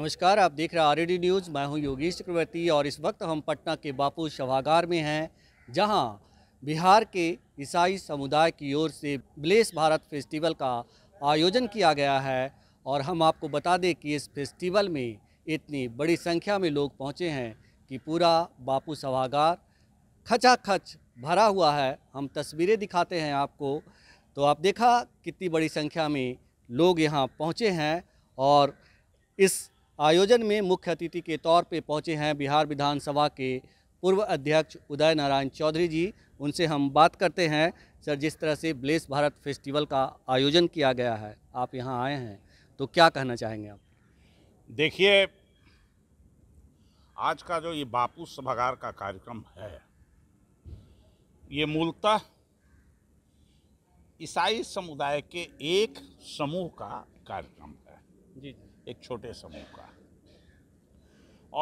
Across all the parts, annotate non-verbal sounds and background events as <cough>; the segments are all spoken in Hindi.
नमस्कार आप देख रहे हैं आर न्यूज़ मैं हूं योगेश चक्रवर्ती और इस वक्त हम पटना के बापू सभागार में हैं जहां बिहार के ईसाई समुदाय की ओर से ब्लेस भारत फेस्टिवल का आयोजन किया गया है और हम आपको बता दें कि इस फेस्टिवल में इतनी बड़ी संख्या में लोग पहुंचे हैं कि पूरा बापू सभागार खचाखच भरा हुआ है हम तस्वीरें दिखाते हैं आपको तो आप देखा कितनी बड़ी संख्या में लोग यहाँ पहुँचे हैं और इस आयोजन में मुख्य अतिथि के तौर पर पहुँचे हैं बिहार विधानसभा के पूर्व अध्यक्ष उदय नारायण चौधरी जी उनसे हम बात करते हैं सर जिस तरह से ब्लेस भारत फेस्टिवल का आयोजन किया गया है आप यहाँ आए हैं तो क्या कहना चाहेंगे आप देखिए आज का जो ये बापू सभागार का कार्यक्रम है ये मूलतः ईसाई समुदाय के एक समूह का कार्यक्रम है जी एक छोटे समूह का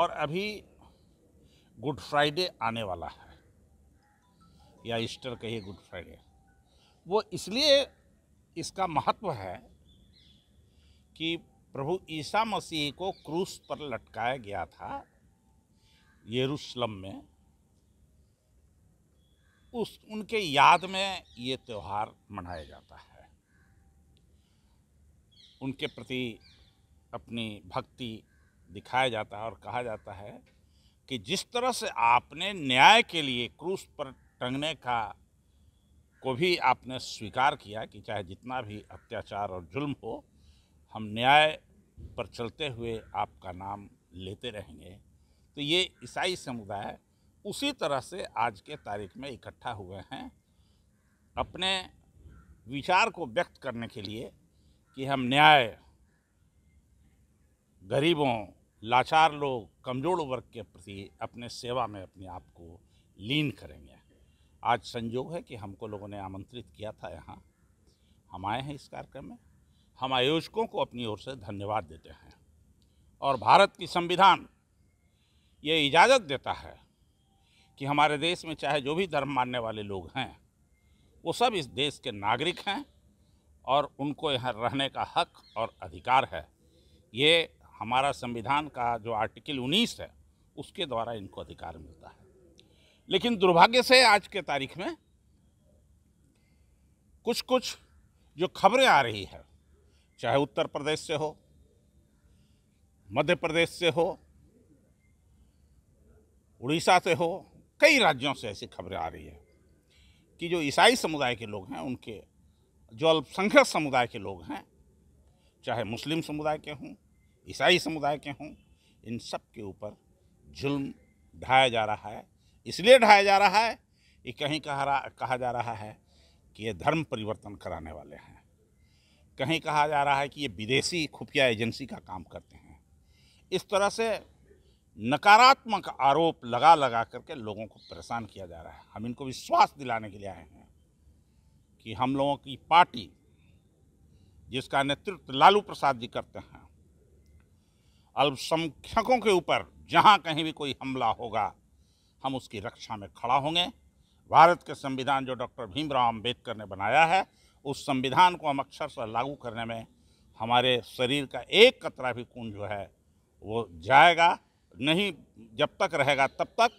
और अभी गुड फ्राइडे आने वाला है या ईस्टर कहिए गुड फ्राइडे वो इसलिए इसका महत्व है कि प्रभु ईसा मसीह को क्रूस पर लटकाया गया था यरूशलम में उस उनके याद में ये त्यौहार मनाया जाता है उनके प्रति अपनी भक्ति दिखाया जाता है और कहा जाता है कि जिस तरह से आपने न्याय के लिए क्रूस पर टंगने का को भी आपने स्वीकार किया कि चाहे जितना भी अत्याचार और जुल्म हो हम न्याय पर चलते हुए आपका नाम लेते रहेंगे तो ये ईसाई समुदाय उसी तरह से आज के तारीख में इकट्ठा हुए हैं अपने विचार को व्यक्त करने के लिए कि हम न्याय गरीबों लाचार लोग कमज़ोर वर्ग के प्रति अपने सेवा में अपने आप को लीन करेंगे आज संजोग है कि हमको लोगों ने आमंत्रित किया था यहाँ हम आए हैं इस कार्यक्रम में हम आयोजकों को अपनी ओर से धन्यवाद देते हैं और भारत की संविधान ये इजाज़त देता है कि हमारे देश में चाहे जो भी धर्म मानने वाले लोग हैं वो सब इस देश के नागरिक हैं और उनको यहाँ रहने का हक और अधिकार है ये हमारा संविधान का जो आर्टिकल 19 है उसके द्वारा इनको अधिकार मिलता है लेकिन दुर्भाग्य से आज के तारीख में कुछ कुछ जो खबरें आ रही है चाहे उत्तर प्रदेश से हो मध्य प्रदेश से हो उड़ीसा से हो कई राज्यों से ऐसी खबरें आ रही है कि जो ईसाई समुदाय के लोग हैं उनके जो अल्पसंख्यक समुदाय के लोग हैं चाहे मुस्लिम समुदाय के हों ईसाई समुदाय के हों इन सब के ऊपर जुल्म ढाया जा रहा है इसलिए ढाया जा रहा है कि कहीं कहा कहा जा रहा है कि ये धर्म परिवर्तन कराने वाले हैं कहीं कहा जा रहा है कि ये विदेशी खुफिया एजेंसी का काम करते हैं इस तरह से नकारात्मक आरोप लगा लगा करके लोगों को परेशान किया जा रहा है हम इनको विश्वास दिलाने के लिए आए हैं कि हम लोगों की पार्टी जिसका नेतृत्व लालू प्रसाद जी करते हैं अल्पसंख्यकों के ऊपर जहां कहीं भी कोई हमला होगा हम उसकी रक्षा में खड़ा होंगे भारत के संविधान जो डॉक्टर भीमराव अम्बेडकर ने बनाया है उस संविधान को हम अक्षर से लागू करने में हमारे शरीर का एक कतरा भी कुंज जो है वो जाएगा नहीं जब तक रहेगा तब तक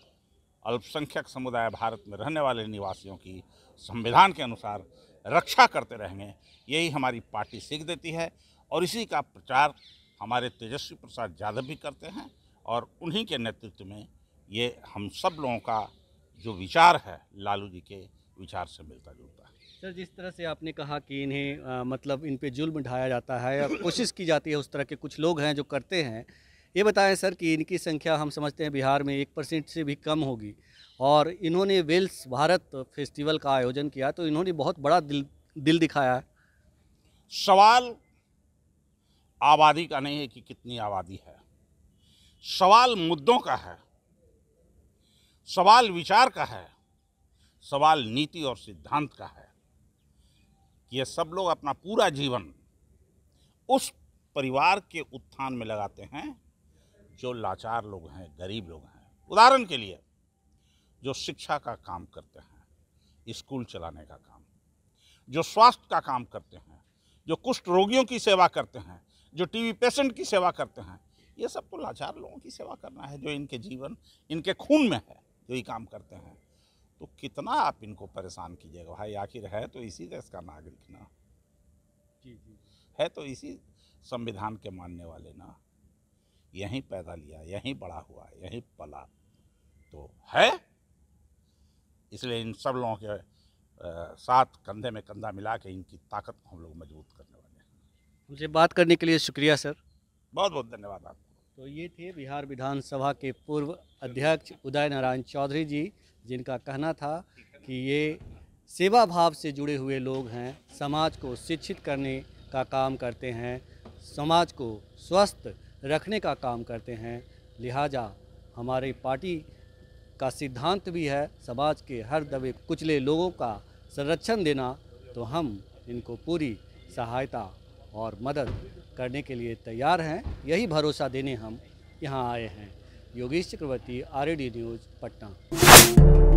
अल्पसंख्यक समुदाय भारत में रहने वाले निवासियों की संविधान के अनुसार रक्षा करते रहेंगे यही हमारी पार्टी सीख देती है और इसी का प्रचार हमारे तेजस्वी प्रसाद यादव भी करते हैं और उन्हीं के नेतृत्व में ये हम सब लोगों का जो विचार है लालू जी के विचार से मिलता जुलता है सर जिस तरह से आपने कहा कि इन्हें आ, मतलब इन पे जुल्म ढाया जाता है और <coughs> कोशिश की जाती है उस तरह के कुछ लोग हैं जो करते हैं ये बताएं सर कि इनकी संख्या हम समझते हैं बिहार में एक परसेंट से भी कम होगी और इन्होंने वेल्स भारत फेस्टिवल का आयोजन किया तो इन्होंने बहुत बड़ा दिल दिल दिखाया सवाल आबादी का नहीं है कि कितनी आबादी है सवाल मुद्दों का है सवाल विचार का है सवाल नीति और सिद्धांत का है कि ये सब लोग अपना पूरा जीवन उस परिवार के उत्थान में लगाते हैं जो लाचार लोग हैं गरीब लोग हैं उदाहरण के लिए जो शिक्षा का काम करते हैं स्कूल चलाने का काम जो स्वास्थ्य का काम करते हैं जो कुष्ठ रोगियों की सेवा करते हैं जो टीवी पेशेंट की सेवा करते हैं ये सब तो लाचार लोगों की सेवा करना है जो इनके जीवन इनके खून में है जो ये काम करते हैं तो कितना आप इनको परेशान कीजिएगा भाई आखिर है तो इसी देश का नागरिक ना जी जी है तो इसी संविधान के मानने वाले ना यहीं पैदा लिया यहीं बड़ा हुआ यहीं पला तो है इसलिए इन सब लोगों के साथ कंधे में कंधा मिला के इनकी ताकत को हम लोग मजबूत करने मुझे बात करने के लिए शुक्रिया सर बहुत बहुत धन्यवाद आपको तो ये थे बिहार विधानसभा के पूर्व अध्यक्ष उदय नारायण चौधरी जी जिनका कहना था कि ये सेवा भाव से जुड़े हुए लोग हैं समाज को शिक्षित करने का काम करते हैं समाज को स्वस्थ रखने का काम करते हैं लिहाजा हमारी पार्टी का सिद्धांत भी है समाज के हर दबे कुचले लोगों का संरक्षण देना तो हम इनको पूरी सहायता और मदद करने के लिए तैयार हैं यही भरोसा देने हम यहाँ आए हैं योगेश चक्रवर्ती आर न्यूज़ पटना